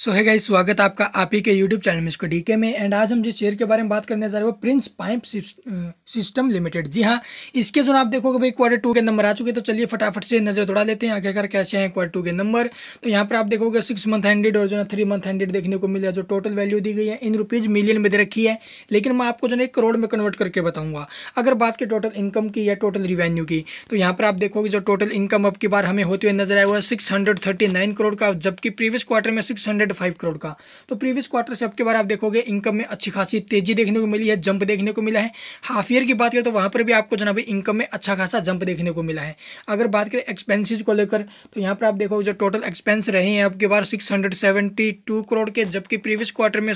सो है गाइस स्वागत आपका आप ही के यूट्यूब चैनल में इसको डीके में एंड आज हम जिस शेयर के बारे में बात करने जा रहे हैं वो प्रिंस पाइप सिस्टम लिमिटेड जी हाँ इसके जो आप देखोगे भाई क्वार्टर टू के नंबर आ चुके हैं तो चलिए फटाफट से नज़र दौड़ा लेते हैं आखिरकार कैसे हैं क्वार्टर टू के नंबर तो यहाँ पर आप देखोगे सिक्स मंथ हंड्रेड और जो है थ्री मंथ हंड्रेड देखने को मिला जो टोटल वैल्यू दी गई है इन रुपीज़ मिलियन में दे रखी है लेकिन मैं आपको जो है एक करोड़ में कन्वर्ट करके बताऊंगा अगर बात की टोटल इनकम की या टोटल रिवेन्यू की तो यहाँ पर आप देखोगे जो टोटल इनकम अब की बार हमें होते हुए नजर आया हुआ है सिक्स करोड़ का जबकि प्रीवियस क्वार्टर में सिक्स हंड्रेड फाइव करोड़ का तो प्रीवियस क्वार्टर से आपके बारे आप देखोगे इनकम में अच्छी खासी तेजी देखने को मिली है जंप देखने को मिला है हाफ ईयर की बात करें तो वहां पर भी आपको जनाब इनकम में अच्छा खासा जंप देखने को मिला है अगर बात करें एक्सपेंसिस को लेकर तो यहाँ पर आप देखोगे जो टोटल एक्सपेंस रहे हैं आपके बार सिक्स करोड़ के जबकि प्रीवियस क्वार्टर में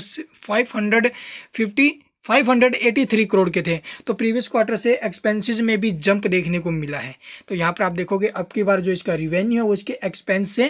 फाइव 583 करोड़ के थे तो प्रीवियस क्वार्टर से एक्सपेंसेस में भी जंप देखने को मिला है तो यहाँ पर आप देखोगे अब की बार जो इसका रिवेन्यू है वो इसके एक्सपेंस से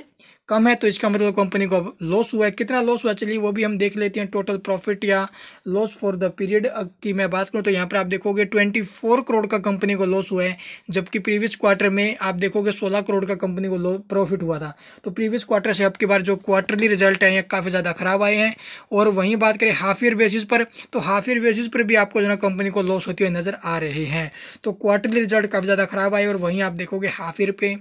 कम है तो इसका मतलब कंपनी को लॉस हुआ है कितना लॉस हुआ चलिए वो भी हम देख लेते हैं टोटल प्रॉफिट या लॉस फॉर द पीरियड की मैं बात करूँ तो यहाँ पर आप देखोगे ट्वेंटी फोर करोड़ का कंपनी को लॉस हुआ है जबकि प्रीवियस क्वार्टर में आप देखोगे सोलह करोड़ का कंपनी को प्रॉफिट हुआ था तो प्रीवियस क्वार्टर से आपके बार जो क्वार्टरली रिजल्ट है काफ़ी ज़्यादा खराब आए हैं और वहीं बात करें हाफ ईयर बेसिस पर तो हाफ ईयर बेसिस पर भी आपको जो है कंपनी को लॉस होती हुई नज़र आ रहे हैं तो क्वार्टरली रिजल्ट काफ़ी ज़्यादा खराब आए और वहीं आप देखोगे हाफ ईयर पे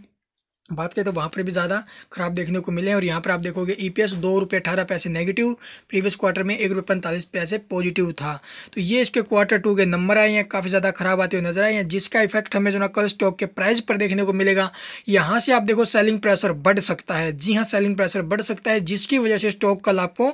बात करें तो वहाँ पर भी ज़्यादा खराब देखने को मिले हैं और यहाँ पर आप देखोगे ईपीएस e दो रुपये अठारह पैसे नेगेटिव प्रीवियस क्वार्टर में एक रुपये पैंतालीस पैसे पॉजिटिव था तो ये इसके क्वार्टर टू के नंबर आए हैं काफ़ी ज़्यादा खराब आते हुए नजर आए हैं जिसका इफेक्ट हमें जो ना कल स्टॉक के प्राइस पर देखने को मिलेगा यहाँ से आप देखो सेलिंग प्रेशर बढ़ सकता है जी हाँ सेलिंग प्रेशर बढ़ सकता है जिसकी वजह से स्टॉक कल आपको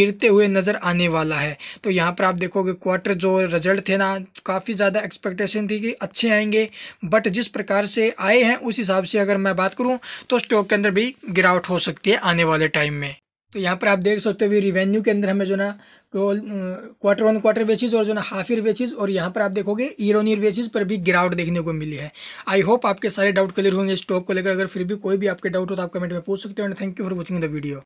गिरते हुए नज़र आने वाला है तो यहाँ पर आप देखोगे क्वार्टर जो रिजल्ट थे ना काफ़ी ज़्यादा एक्सपेक्टेशन थी कि अच्छे आएंगे बट जिस प्रकार से आए हैं उस हिसाब से अगर मैं बात बात करूँ तो स्टॉक के अंदर भी गिरावट हो सकती है आने वाले टाइम में तो यहाँ पर आप देख सकते हो रिवेन्यू के अंदर हमें जो ना क्वार्टर ऑन क्वार्टर बेसिस और जो ना हाफ ईयर बेसिस और यहाँ पर आप देखोगे ईयर ऑन ईयर बेसिस पर भी गिरावट देखने को मिली है आई होप आपके सारे डाउट क्लियर होंगे स्टॉक को लेकर अगर फिर भी कोई भी आपके डाउट हो तो आप कमेंट में पूछ सकते हो and thank you for watching the video